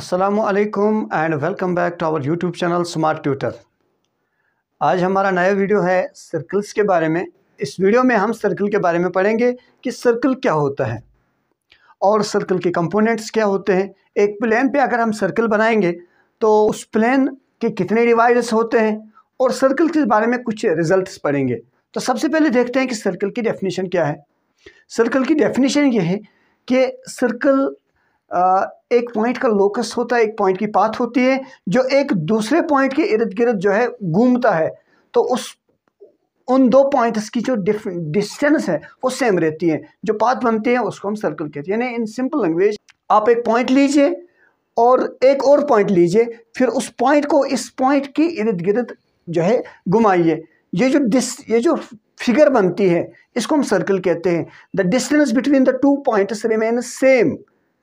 असलकम and welcome back to our YouTube channel smart tutor आज हमारा नया वीडियो है सर्कल्स के बारे में इस वीडियो में हम सर्कल के बारे में पढ़ेंगे कि सर्कल क्या होता है और सर्कल के कंपोनेंट्स क्या होते हैं एक प्लेन पे अगर हम सर्कल बनाएंगे तो उस प्लेन के कितने डिवाइड्स होते हैं और सर्कल के बारे में कुछ रिजल्ट पढ़ेंगे तो सबसे पहले देखते हैं कि सर्कल की डेफिनेशन क्या है सर्कल की डेफिनेशन ये है कि सर्कल एक पॉइंट का लोकस होता है एक पॉइंट की पाथ होती है जो एक दूसरे पॉइंट के इर्द गिर्द जो है घूमता है तो उस उन दो पॉइंट्स की जो डिस्टेंस है वो सेम रहती है जो पाथ बनते हैं उसको हम सर्कल कहते हैं यानी इन सिंपल लैंग्वेज आप एक पॉइंट लीजिए और एक और पॉइंट लीजिए फिर उस पॉइंट को इस पॉइंट के इर्द गिर्द जो है घुमाइए ये जो डिस ये जो फिगर बनती है इसको हम सर्कल कहते हैं the distance between the two points remain same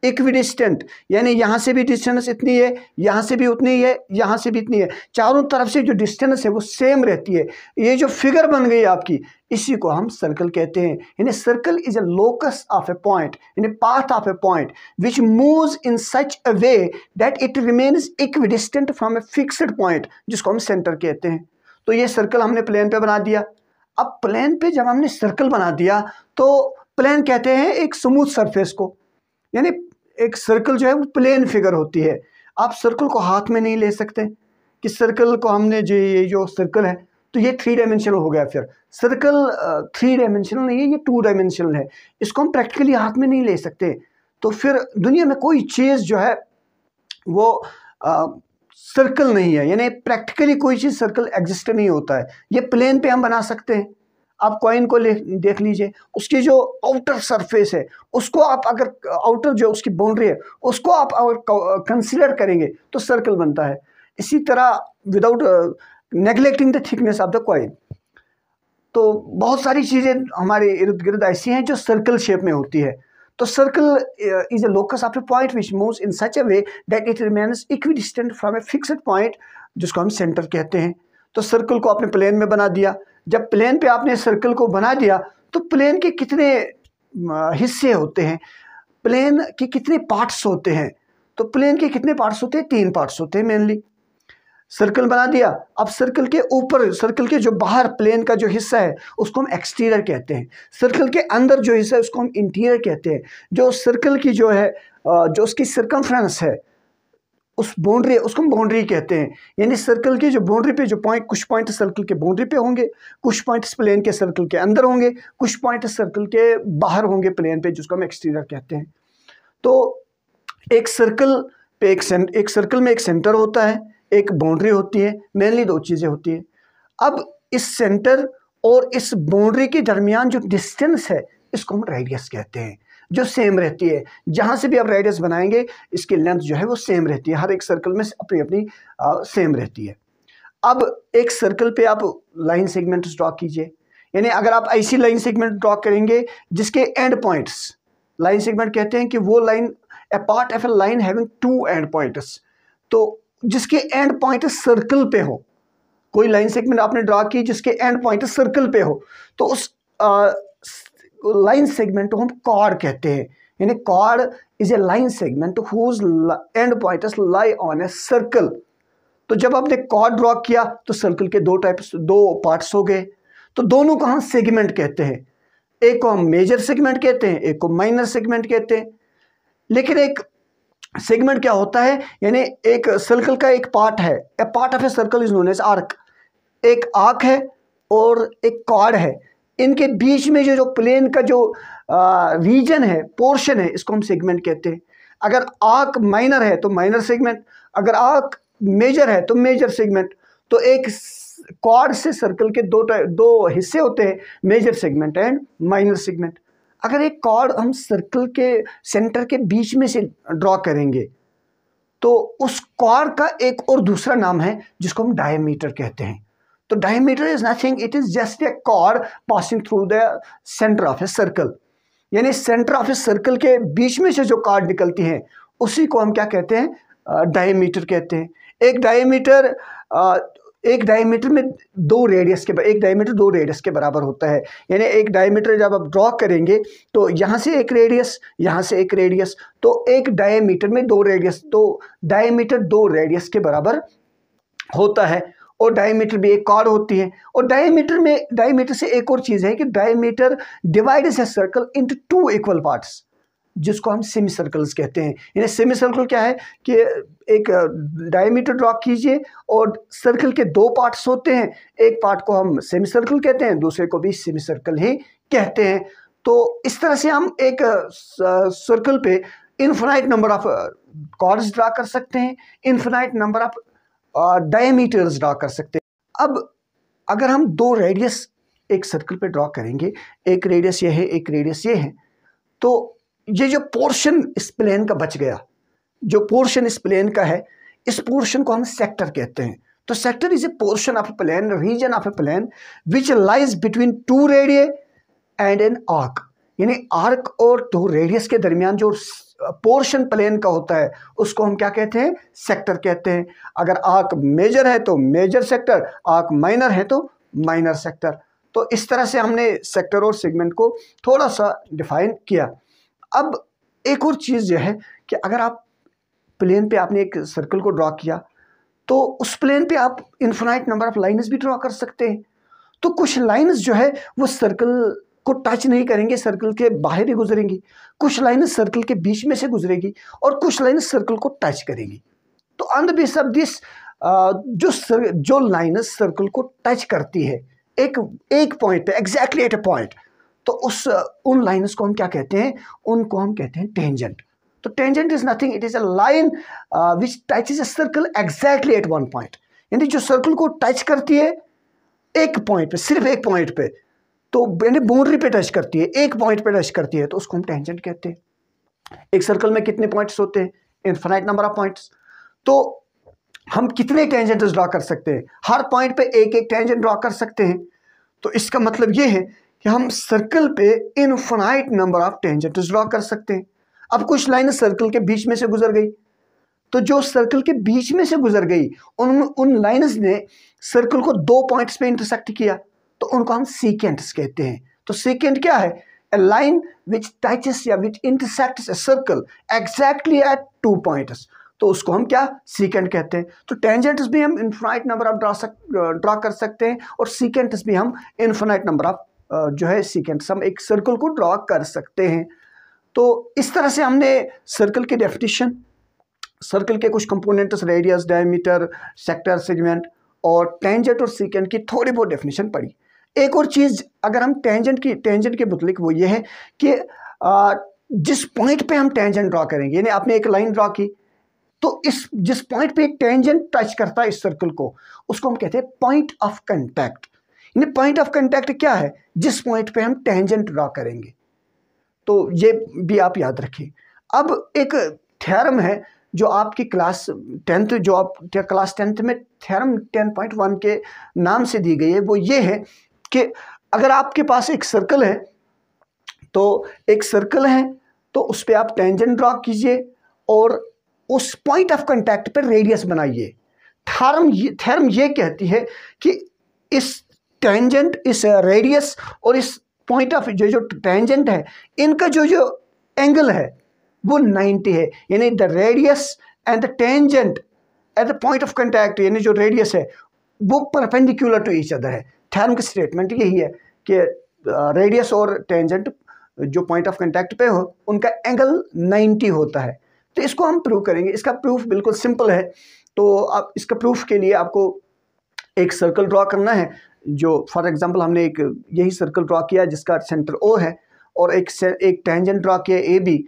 equidistant यानी यहाँ से भी डिस्टेंस इतनी है यहाँ से भी उतनी है यहाँ से भी इतनी है चारों तरफ से जो डिस्टेंस है वो सेम रहती है ये जो फिगर बन गई आपकी इसी को हम सर्कल कहते हैं यानी circle is a locus of a point यानी path of a point which moves in such a way that it remains equidistant from a fixed point जिसको हम सेंटर कहते हैं तो ये सर्कल हमने प्लेन पे बना दिया अब प्लेन पे जब हमने सर्कल बना दिया तो प्लेन कहते हैं एक स्मूथ सरफेस को यानी एक सर्कल जो है वो प्लेन फिगर होती है आप सर्कल को हाथ में नहीं ले सकते कि सर्कल को हमने जो ये जो सर्कल है तो ये थ्री डायमेंशनल हो गया फिर सर्कल थ्री डायमेंशनल नहीं है ये टू डायमेंशनल है इसको हम प्रैक्टिकली हाथ में नहीं ले सकते तो फिर दुनिया में कोई चीज़ जो है वो सर्कल नहीं है यानी प्रैक्टिकली कोई चीज़ सर्कल एग्जिस्ट नहीं होता है ये प्लेन पे हम बना सकते हैं आप कॉइन को देख लीजिए उसकी जो आउटर सरफेस है उसको आप अगर आउटर जो उसकी बाउंड्री है उसको आप अगर कंसिडर करेंगे तो सर्कल बनता है इसी तरह without neglecting the thickness of the coin तो बहुत सारी चीज़ें हमारे इर्द गिर्द ऐसी हैं जो सर्कल शेप में होती है तो circle is a locus of a point which moves in such a way that it remains distant from a fixed point जिसको हम सेंटर कहते हैं तो सर्कल को आपने प्लेन में बना दिया जब प्लेन पे आपने सर्कल को बना दिया तो प्लेन के कितने हिस्से होते हैं प्लेन के कितने पार्ट्स होते हैं तो प्लेन के कितने पार्ट्स होते हैं तीन पार्ट्स होते हैं मेनली सर्कल बना दिया अब सर्कल के ऊपर सर्कल के जो बाहर प्लेन का जो हिस्सा है उसको हम एक्सटीरियर कहते हैं सर्कल के अंदर जो हिस्सा है उसको हम इंटीरियर कहते हैं जो सर्कल की जो है जो उसकी सर्कम्फ्रेंस है उस बाउंड्री उसको हम बाउंड्री कहते हैं यानी सर्कल के जो बाउंड्री पे जो पॉइंट कुछ पॉइंट सर्कल के बाउंड्री पे होंगे कुछ पॉइंट प्लेन के सर्कल के अंदर होंगे कुछ पॉइंट सर्कल के बाहर होंगे प्लेन पे जिसको हम एक्सटीरियर कहते हैं तो एक सर्कल पे एक सेंट, एक सर्कल में एक सेंटर होता है एक बाउंड्री होती है मेनली दो चीज़ें होती है अब इस सेंटर और इस बाउंड्री के दरमियान जो डिस्टेंस है इसको हम रेडियस कहते हैं जो सेम रहती है जहाँ से भी आप रेडियस बनाएंगे इसकी लेंथ जो है वो सेम रहती है हर एक सर्कल में अपनी अपनी सेम रहती है अब एक सर्कल पे आप लाइन सेगमेंट ड्रॉ कीजिए यानी अगर आप ऐसी लाइन सेगमेंट ड्रॉ करेंगे जिसके एंड पॉइंट्स लाइन सेगमेंट कहते हैं कि वो line a part of a line having two end points तो जिसके एंड पॉइंट सर्कल पे हो कोई लाइन सेगमेंट आपने ड्रॉ की जिसके एंड पॉइंट सर्कल पे हो तो उस आ, लाइन सेगमेंट को हम कॉर कहते हैं यानी कॉर is a line segment whose end point lie on a circle तो जब आपने कॉर ड्रॉ किया तो सर्कल के दो टाइप्स दो पार्ट्स हो गए तो दोनों को हम सेगमेंट कहते हैं एक को हम मेजर सेगमेंट कहते हैं एक को माइनर सेगमेंट कहते हैं लेकिन एक सेगमेंट क्या होता है यानी एक सर्कल का एक पार्ट है a part of a circle is known as arc एक आर्क है और एक कॉर्ड है इनके बीच में जो जो प्लेन का जो रीजन है पोर्शन है इसको हम सेगमेंट कहते हैं अगर आर्क माइनर है तो माइनर सेगमेंट अगर आर्क मेजर है तो मेजर सेगमेंट तो एक क्वार से सर्कल के दो दो हिस्से होते हैं major segment and minor segment अगर एक कॉर्ड हम सर्कल के सेंटर के बीच में से ड्रॉ करेंगे तो उस कॉर्ड का एक और दूसरा नाम है जिसको हम डायमीटर कहते हैं तो diameter is nothing it is just a कॉर passing through the centre of a circle यानी सेंटर ऑफ ए सर्कल के बीच में से जो कार्ड निकलती है उसी को हम क्या कहते हैं डायमीटर कहते हैं एक डायमीटर एक डायमीटर में दो रेडियस के एक डायमीटर दो रेडियस के बराबर होता है यानी एक डायमीटर जब आप ड्रॉ करेंगे तो यहाँ से एक रेडियस यहाँ से एक रेडियस तो एक डायमीटर में दो रेडियस तो डायमीटर दो रेडियस के बराबर होता है और डायमीटर भी एक कॉर्ड होती है और डायमीटर में डायमीटर से एक और चीज़ है कि डायमीटर डिवाइड है circle into two equal parts जिसको हम सेमी सर्कल्स कहते हैं यानी सेमी सर्कल क्या है कि एक डायमीटर ड्रॉ कीजिए और सर्कल के दो पार्ट्स होते हैं एक पार्ट को हम सेमी सर्कल कहते हैं दूसरे को भी सेमी सर्कल ही कहते हैं तो इस तरह से हम एक सर्कल पे infinite number of chords draw कर सकते हैं infinite number of diameters draw कर सकते हैं अब अगर हम दो रेडियस एक सर्कल पे ड्रा करेंगे एक रेडियस ये है एक रेडियस ये है तो ये जो पोर्शन इस प्लेन का बच गया जो पोर्शन इस प्लेन का है इस पोर्शन को हम सेक्टर कहते हैं तो sector is a portion of a plane region of a plane which lies between two radii and an arc यानी आर्क और दो रेडियस के दरमियान जो पोर्शन प्लेन का होता है उसको हम क्या कहते हैं सेक्टर कहते हैं अगर आर्क मेजर है तो मेजर सेक्टर आर्क माइनर है तो माइनर सेक्टर तो इस तरह से हमने सेक्टर और सेगमेंट को थोड़ा सा डिफाइन किया अब एक और चीज़ यह है कि अगर आप प्लेन पे आपने एक सर्कल को ड्रॉ किया तो उस प्लेन पे आप इन्फिनाइट नंबर ऑफ लाइंस भी ड्रॉ कर सकते हैं तो कुछ लाइंस जो है वो सर्कल को टच नहीं करेंगे सर्कल के बाहर ही गुजरेंगी कुछ लाइनें सर्कल के बीच में से गुजरेगी और कुछ लाइनें सर्कल को टच करेगी तो अंत दिस जो सर, जो लाइन सर्कल को टच करती है एक एक पॉइंट पे एग्जैक्टली एट ए पॉइंट तो उस उन लाइन्स को हम क्या कहते हैं उनको हम कहते हैं टेंजेंट तो tangent is nothing it is a line which touches a circle exactly at one point यानी जो सर्कल को टच करती है एक पॉइंट पे सिर्फ एक पॉइंट पे तो यानी बाउंड्री पे टच करती है एक पॉइंट पे टच करती है तो उसको हम टेंजेंट कहते हैं एक सर्कल में कितने पॉइंट्स होते हैं इन्फाइनाइट नंबर ऑफ पॉइंट्स तो हम कितने टेंजेंट ड्रा कर सकते हैं हर पॉइंट पे एक एक टेंजेंट ड्रा कर सकते हैं तो इसका मतलब ये है कि हम सर्कल पे infinite number of tangent draw कर सकते हैं अब कुछ लाइन सर्कल के बीच में से गुजर गई तो जो सर्कल के बीच में से गुजर गई उन उन लाइन्स ने सर्कल को दो पॉइंट्स पे इंटरसेक्ट किया तो उनको हम सीकेंट्स कहते हैं तो सीकेंट क्या है ए लाइन विच टचेस या which intersect a circle exactly at two points तो उसको हम क्या सीकेंट कहते हैं तो टेंजेंट्स भी हम infinite number of draw draw कर सकते हैं और सीकेंट्स भी हम इन्फिनाइट नंबर ऑफ जो है सीकेंट्स हम एक सर्कल को ड्रा कर सकते हैं तो इस तरह से हमने सर्कल के डेफिनेशन सर्कल के कुछ components radius diameter sector segment और टेंजेंट और सीकेंट की थोड़ी बहुत डेफिनेशन पड़ी एक और चीज़ अगर हम टेंजेंट की टेंजेंट के मुतलिक वो ये है कि आ, जिस पॉइंट पे हम टेंजेंट ड्रा करेंगे यानी आपने एक लाइन ड्रा की तो इस जिस पॉइंट पे टेंजेंट टच करता है इस सर्कल को उसको हम कहते हैं पॉइंट ऑफ कंटैक्ट यानी पॉइंट ऑफ कंटैक्ट क्या है जिस पॉइंट पे हम टेंजेंट ड्रा करेंगे तो ये भी आप याद रखें अब एक थ्योरम है जो आपकी क्लास टेंथ जो आप क्लास टेंथ में थ्योरम टेन पॉइंट वन के नाम से दी गई है वो ये है कि अगर आपके पास एक सर्कल है तो एक सर्कल है तो उस पर आप टेंजेंट ड्रा कीजिए और उस पॉइंट ऑफ कंटैक्ट पर रेडियस बनाइए थर्म थर्म ये कहती है कि इस टेंजेंट इस रेडियस और इस पॉइंट ऑफ जो जो टेंजेंट है इनका जो जो एंगल है वो 90 है यानी the radius and the tangent at the point of contact यानी जो रेडियस है वो परपेंडिकुलर टू ईच अदर है थर्म की स्टेटमेंट यही है कि रेडियस और टेंजेंट जो पॉइंट ऑफ कंटेक्ट पे हो उनका एंगल 90 होता है तो इसको हम प्रूव करेंगे इसका प्रूफ बिल्कुल सिंपल है तो आप इसका प्रूफ के लिए आपको एक सर्कल ड्रॉ करना है जो फॉर एग्जांपल हमने एक यही सर्कल ड्रॉ किया जिसका सेंटर ओ है और एक एक टेंजेंट ड्रॉ किया ए बी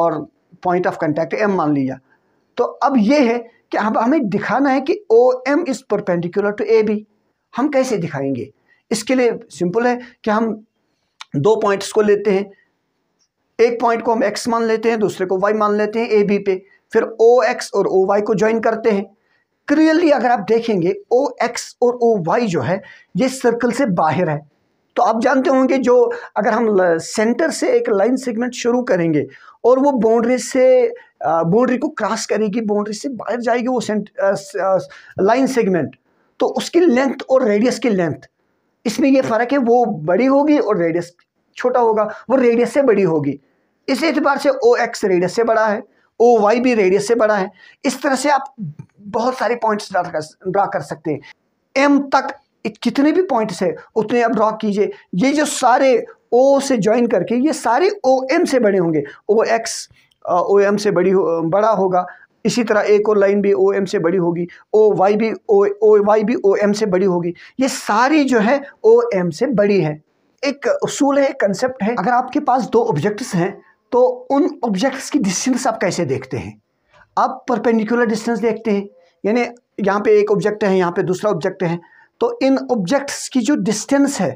और पॉइंट ऑफ कंटेक्ट एम मान लिया तो अब ये है कि अब हमें दिखाना है कि O M is perpendicular to A B हम कैसे दिखाएंगे इसके लिए सिंपल है कि हम दो पॉइंट्स को लेते हैं एक पॉइंट को हम एक्स मान लेते हैं दूसरे को वाई मान लेते हैं ए बी पे फिर ओ एक्स और ओ वाई को ज्वाइन करते हैं क्लियरली अगर आप देखेंगे ओ एक्स और ओ वाई जो है ये सर्कल से बाहर है तो आप जानते होंगे जो अगर हम सेंटर से एक लाइन सेगमेंट शुरू करेंगे और वो बाउंड्री से बाउंड्री को क्रॉस करेगी बाउंड्री से बाहर जाएगी वो लाइन सेगमेंट तो उसकी लेंथ और रेडियस की लेंथ इसमें यह फ़र्क है वो बड़ी होगी और रेडियस छोटा होगा वो रेडियस से बड़ी होगी इस एतबार से ओ एक्स रेडियस से बड़ा है ओ वाई भी रेडियस से बड़ा है इस तरह से आप बहुत सारे पॉइंट्स ड्रा कर सकते हैं एम तक कितने भी पॉइंट्स है उतने आप ड्रा कीजिए ये जो सारे ओ से ज्वाइन करके ये सारे ओ एम से बड़े होंगे ओ एक्स ओ एम से बड़ी हो, बड़ा होगा इसी तरह एक और लाइन भी ओ एम से बड़ी होगी ओ वाई भी ओ ओ वाई भी ओ एम से बड़ी होगी ये सारी जो है ओ एम से बड़ी है एक असूल है कंसेप्ट है अगर आपके पास दो ऑब्जेक्ट्स हैं तो उन ऑब्जेक्ट्स की डिस्टेंस आप कैसे देखते हैं आप परपेंडिकुलर डिस्टेंस देखते हैं यानी यहाँ पे एक ऑब्जेक्ट है यहाँ पे दूसरा ऑब्जेक्ट है तो इन ऑब्जेक्ट्स की जो डिस्टेंस है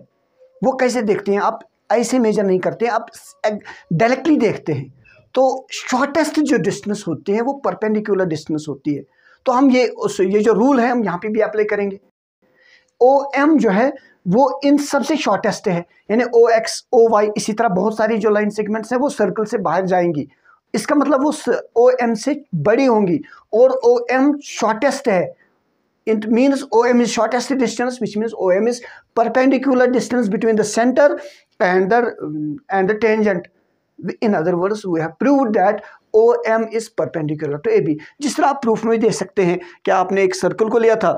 वो कैसे देखते हैं आप ऐसे मेजर नहीं करते आप डायरेक्टली देखते हैं तो शॉर्टेस्ट जो डिस्टेंस होती है वो परपेंडिकुलर डिस्टेंस होती है तो हम ये उस ये जो रूल है हम यहाँ पे भी अप्लाई करेंगे ओ एम जो है वो इन सबसे शॉर्टेस्ट है यानी ओ एक्स ओ वाई इसी तरह बहुत सारी जो लाइन सेगमेंट्स हैं वो सर्कल से बाहर जाएंगी इसका मतलब वो ओ एम से बड़ी होंगी और ओ एम शॉर्टेस्ट है O M is shortest distance which means O M is perpendicular distance between the centre and the and the tangent in other words we have prove that O M is perpendicular to A B जिस तरह आप proof में दे सकते हैं कि आपने एक circle को लिया था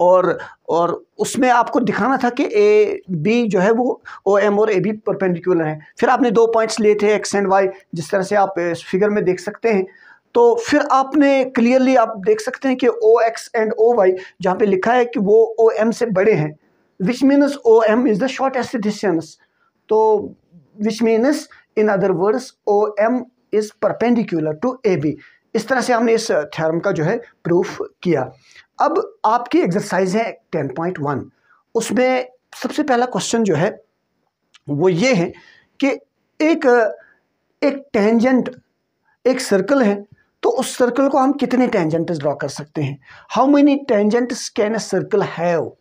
और और उसमें आपको दिखाना था कि ए बी जो है वो ओ एम और ए बी परपेंडिकुलर है फिर आपने दो पॉइंट्स लिए थे एक्स एंड वाई जिस तरह से आप इस फिगर में देख सकते हैं तो फिर आपने क्लियरली आप देख सकते हैं कि O X and O Y जहाँ पे लिखा है कि वो ओ एम से बड़े हैं which means O M is the shortest distance तो which means in other words O M is perpendicular to A B इस तरह से हमने इस थ्योरम का जो है प्रूफ किया अब आपकी एक्सरसाइज है टेन पॉइंट वन उसमें सबसे पहला क्वेश्चन जो है वो ये है कि एक एक टेंजेंट एक सर्कल है तो उस सर्कल को हम कितने टेंजेंट ड्रॉ कर सकते हैं how many tangent can a circle have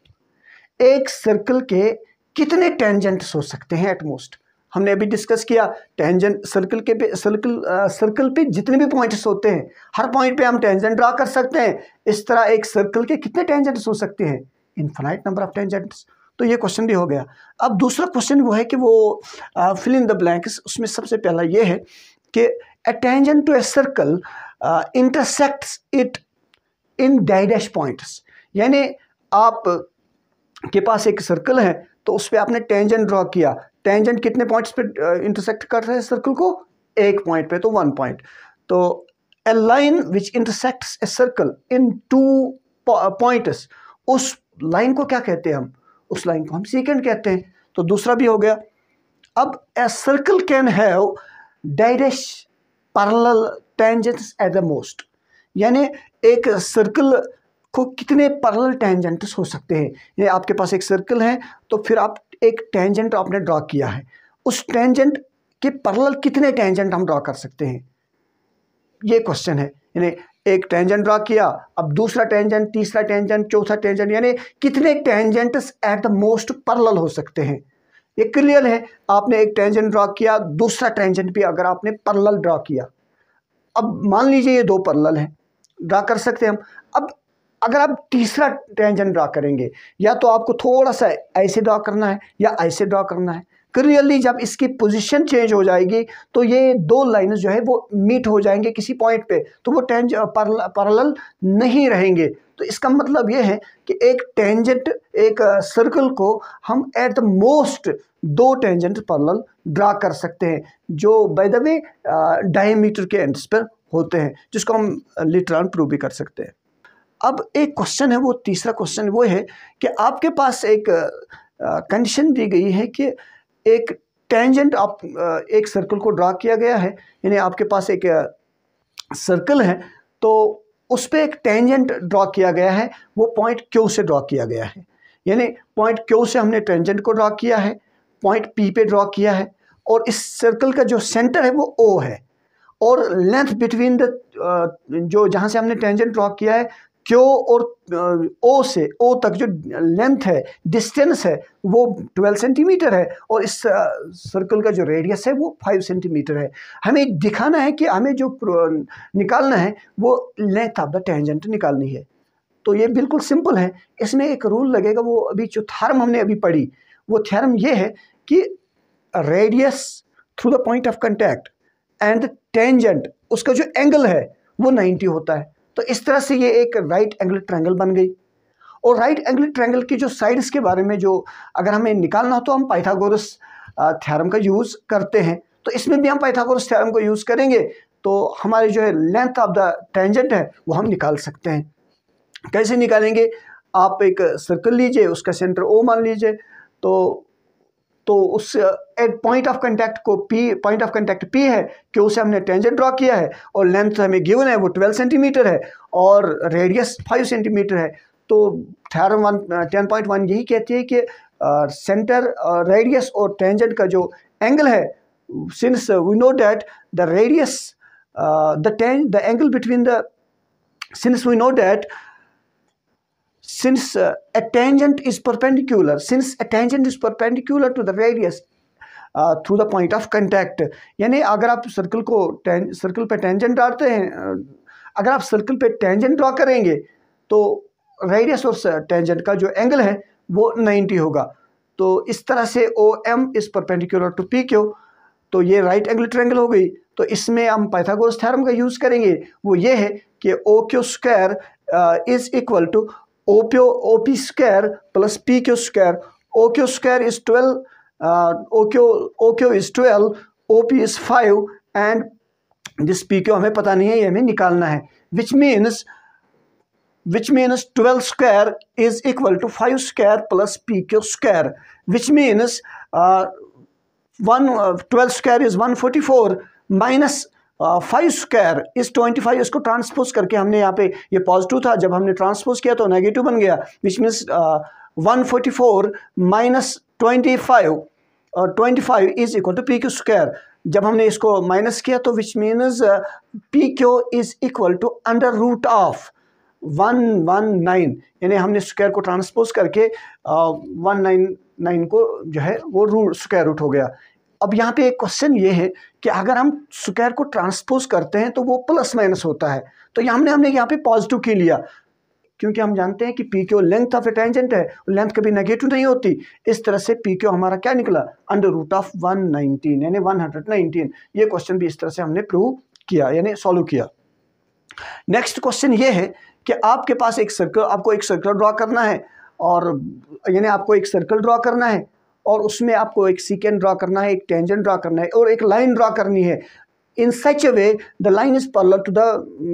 एक सर्कल के कितने टेंजेंट्स हो सकते हैं एटमोस्ट हमने अभी डिस्कस किया टेंजेंट सर्कल के पे सर्कल आ, सर्कल पे जितने भी पॉइंट्स होते हैं हर पॉइंट पे हम टेंजेंट ड्रा कर सकते हैं इस तरह एक सर्कल के कितने टेंजेंट्स हो सकते हैं इनफिनाइट नंबर ऑफ टेंजेंट्स तो ये क्वेश्चन भी हो गया अब दूसरा क्वेश्चन वो है कि वो फिल इन द ब्लैंक्स उसमें सबसे पहला ये है कि a tangent to a circle uh, it in in dash points यानी आप के पास एक सर्कल है तो उस पर आपने टेंजेंट ड्रॉ किया टेंजेंट कितने पॉइंट्स पे इंटरसेक्ट कर रहे हैं सर्कल को एक पॉइंट पे तो वन पॉइंट तो a line which intersect a circle in two points उस लाइन को क्या कहते हैं हम उस लाइन को हम सीकेंड कहते हैं तो दूसरा भी हो गया अब a circle can have direct parallel tangents at the most यानी एक सर्कल को कितने पैरेलल टेंजेंट्स हो सकते हैं ये आपके पास एक सर्कल है तो फिर आप एक टेंजेंट आपने ड्रॉ किया है उस टेंजेंट के पर्ल कितने टेंजेंट हम ड्रॉ कर सकते हैं ये क्वेश्चन है यानी एक टेंजेंट ड्रॉ किया अब दूसरा टेंजेंट तीसरा टेंजेंट चौथा टेंजेंट यानी कितने tangent at the most parallel हो सकते हैं ये क्लियर है आपने एक टेंजेंट ड्रॉ किया दूसरा टेंजेंट भी अगर आपने पर्ल ड्रॉ किया अब मान लीजिए ये दो पर्ल है ड्रा कर सकते हैं हम अब अगर आप तीसरा टेंजेंट ड्रा करेंगे या तो आपको थोड़ा सा ऐसे ड्रा करना है या ऐसे ड्रा करना है क्लियरली जब इसकी पोजीशन चेंज हो जाएगी तो ये दो लाइन जो है वो मीट हो जाएंगे किसी पॉइंट पे तो वो टेंज पैरल नहीं रहेंगे तो इसका मतलब ये है कि एक टेंजेंट एक सर्कल को हम एट द मोस्ट दो टेंजेंट पैरल ड्रा कर सकते हैं जो बाय द वे डायमीटर के एंड्स पर होते हैं जिसको हम लिटरन प्रूव भी कर सकते हैं अब एक क्वेश्चन है वो तीसरा क्वेश्चन वो है कि आपके पास एक कंडीशन दी गई है कि एक टेंजेंट आप एक सर्कल को ड्रा किया गया है यानी आपके पास एक सर्कल है तो उस पर एक टेंजेंट ड्रा किया गया है वो पॉइंट क्यों से ड्रा किया गया है यानी पॉइंट क्यू से हमने टेंजेंट को ड्रा किया है पॉइंट पी पे ड्रा किया है और इस सर्कल का जो सेंटर है वो ओ है और लेंथ बिटवीन द जो जहाँ से हमने टेंजेंट ड्रा किया है क्यों और ओ से ओ तक जो लेंथ है डिस्टेंस है वो 12 सेंटीमीटर है और इस सर्कल का जो रेडियस है वो 5 सेंटीमीटर है हमें दिखाना है कि हमें जो निकालना है वो लेंथ ऑफ द टेंजेंट निकालनी है तो ये बिल्कुल सिंपल है इसमें एक रूल लगेगा वो अभी जो थर्म हमने अभी पढ़ी वो थर्म ये है कि radius through the point of contact and tangent उसका जो एंगल है वो 90 होता है तो इस तरह से ये एक राइट एंगल ट्रायंगल बन गई और राइट एंगल ट्रायंगल की जो साइड्स के बारे में जो अगर हमें निकालना हो तो हम पाइथागोरस थ्योरम का यूज़ करते हैं तो इसमें भी हम पाइथागोरस थ्योरम को यूज़ करेंगे तो हमारे जो है लेंथ ऑफ द टेंजेंट है वो हम निकाल सकते हैं कैसे निकालेंगे आप एक सर्कल लीजिए उसका सेंटर ओ मान लीजिए तो तो उस एट पॉइंट ऑफ कंटेक्ट को P point of contact P है कि उसे हमने टेंजेंट ड्रॉ किया है और लेंथ हमें गिवन है वो ट्वेल्व सेंटीमीटर है और रेडियस फाइव सेंटीमीटर है तो theorem one ten point one यही कहती है कि सेंटर रेडियस और टेंजेंट का जो एंगल है since we know that the radius the ten the angle between the since we know that since uh, a tangent is perpendicular since a tangent is perpendicular to the radius through the point of contact यानी अगर आप circle को circle पे tangent डालते हैं uh, अगर आप circle पे टेंजेंट ड्रॉ करेंगे तो रेडियस और टेंजेंट का जो एंगल है वो 90 होगा तो इस तरह से O M is perpendicular to P Q तो ये राइट एंगल ट्रेंगल हो गई तो इसमें हम पाइथागोरस थ्योरम का यूज़ करेंगे वो ये है कि O Q square is equal to O P O O P square plus P Q square O Q square is twelve O Q is twelve O P is five and this P Q हमें पता नहीं है ये हमें निकालना है which means which means twelve square is equal to five square plus P Q square which means one twelve square is one forty four minus five square इस twenty five इसको ट्रांसपोज करके हमने यहाँ पे ये पॉजिटिव था जब हमने ट्रांसपोज किया तो नेगेटिव बन गया which means one forty four minus twenty five और twenty five is equal to P Q square जब हमने इसको माइनस किया तो which means P Q is equal to under root of one one nine यानी हमने स्क्वायर को transpose करके वन नाइन नाइन को जो है वो रूट स्क्वायर रूट हो गया अब यहाँ पे एक क्वेश्चन ये है कि अगर हम स्क्वायर को ट्रांसपोज करते हैं तो वो प्लस माइनस होता है तो यहाँ हमने हमने यहाँ पे पॉजिटिव क्यों लिया क्योंकि हम जानते हैं कि P Q length of a tangent है लेंथ कभी नेगेटिव नहीं होती इस तरह से पी क्यू हमारा क्या निकला under root of one nineteen यानी वन हंड्रेड नाइनटीन ये क्वेश्चन भी इस तरह से हमने प्रूव किया यानी सॉल्व किया नेक्स्ट क्वेश्चन ये है कि आपके पास एक सर्कल आपको एक सर्कल ड्रॉ करना है और यानी आपको एक सर्कल ड्रॉ करना है और उसमें आपको एक सीकेंड ड्रा करना है एक टेंजन ड्रा करना है और एक लाइन ड्रा करनी है in such a way the line is parallel to the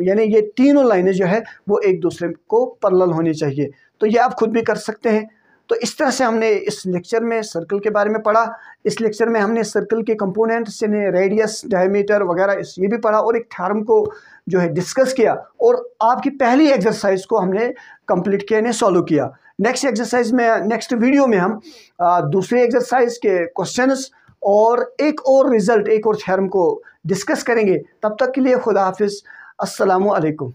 यानी ये तीनों लाइनें जो है वो एक दूसरे को पर्ल होनी चाहिए तो ये आप खुद भी कर सकते हैं तो इस तरह से हमने इस लेक्चर में सर्कल के बारे में पढ़ा इस लेक्चर में हमने सर्कल के कंपोनेंट्स यानी रेडियस डायमीटर वगैरह इस ये भी पढ़ा और एक थर्म को जो है डिस्कस किया और आपकी पहली एक्सरसाइज को हमने कंप्लीट किया यानी सॉल्व किया नेक्स्ट एक्सरसाइज में नेक्स्ट वीडियो में हम दूसरे एक्सरसाइज के क्वेश्चंस और एक और रिज़ल्ट एक और थ्योरम को डिस्कस करेंगे तब तक के लिए खुदा हाफिज़ असलकुम